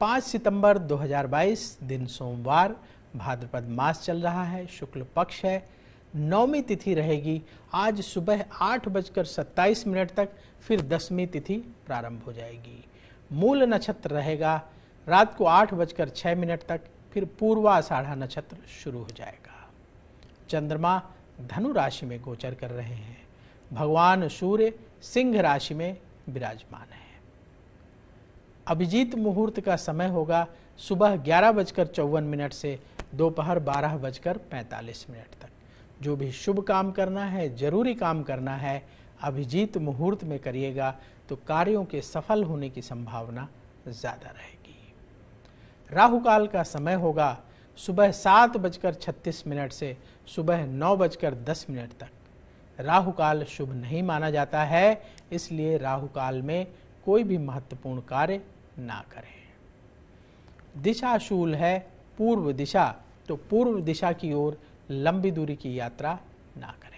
पाँच सितंबर 2022 दिन सोमवार भाद्रपद मास चल रहा है शुक्ल पक्ष है नौवीं तिथि रहेगी आज सुबह आठ बजकर सत्ताईस मिनट तक फिर दसवीं तिथि प्रारंभ हो जाएगी मूल नक्षत्र रहेगा रात को आठ बजकर छः मिनट तक फिर पूर्वाषाढ़ा नक्षत्र शुरू हो जाएगा चंद्रमा धनु राशि में गोचर कर रहे हैं भगवान सूर्य सिंह राशि में विराजमान है अभिजीत मुहूर्त का समय होगा सुबह ग्यारह बजकर चौवन मिनट से दोपहर बारह बजकर पैंतालीस मिनट तक जो भी शुभ काम करना है जरूरी काम करना है अभिजीत मुहूर्त में करिएगा तो कार्यों के सफल होने की संभावना ज़्यादा रहेगी राहु काल का समय होगा सुबह सात बजकर छत्तीस मिनट से सुबह नौ बजकर दस मिनट तक राहु काल शुभ नहीं माना जाता है इसलिए राहु काल में कोई भी महत्वपूर्ण कार्य ना करें दिशाशूल है पूर्व दिशा तो पूर्व दिशा की ओर लंबी दूरी की यात्रा ना करें